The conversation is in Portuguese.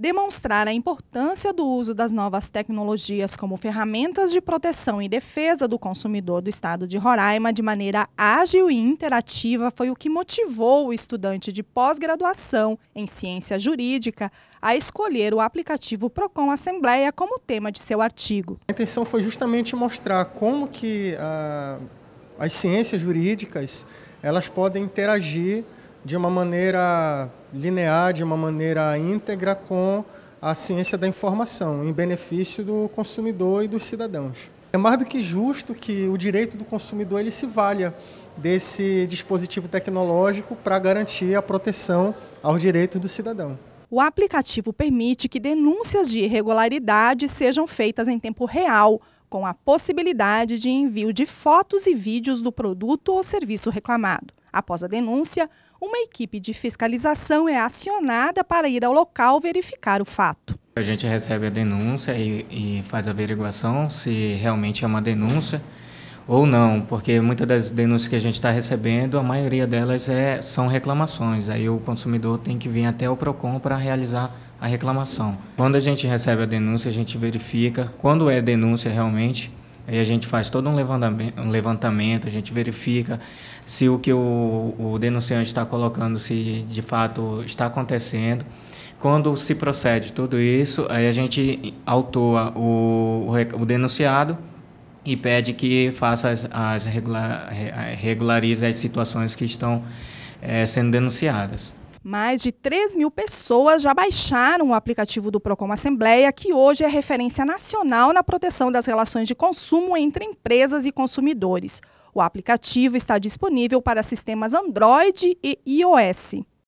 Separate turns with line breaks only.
demonstrar a importância do uso das novas tecnologias como ferramentas de proteção e defesa do consumidor do estado de Roraima de maneira ágil e interativa foi o que motivou o estudante de pós-graduação em ciência jurídica a escolher o aplicativo Procon Assembleia como tema de seu artigo. A intenção foi justamente
mostrar como que ah, as ciências jurídicas elas podem interagir de uma maneira linear, de uma maneira íntegra com a ciência da informação, em benefício do consumidor e dos cidadãos. É mais do que justo que o direito do consumidor ele se valha desse dispositivo tecnológico para garantir a proteção aos direitos do cidadão.
O aplicativo permite que denúncias de irregularidade sejam feitas em tempo real, com a possibilidade de envio de fotos e vídeos do produto ou serviço reclamado. Após a denúncia, uma equipe de fiscalização é acionada para ir ao local verificar o fato.
A gente recebe a denúncia e, e faz a averiguação se realmente é uma denúncia ou não, porque muitas das denúncias que a gente está recebendo, a maioria delas é, são reclamações. Aí o consumidor tem que vir até o PROCON para realizar a reclamação. Quando a gente recebe a denúncia, a gente verifica. Quando é denúncia realmente, Aí a gente faz todo um levantamento, um levantamento a gente verifica se o que o, o denunciante está colocando, se de fato está acontecendo. Quando se procede tudo isso, aí a gente autua o, o, denunciado e pede que faça as, as regular, regularize as situações que estão é, sendo denunciadas.
Mais de 3 mil pessoas já baixaram o aplicativo do Procon Assembleia, que hoje é referência nacional na proteção das relações de consumo entre empresas e consumidores. O aplicativo está disponível para sistemas Android e iOS.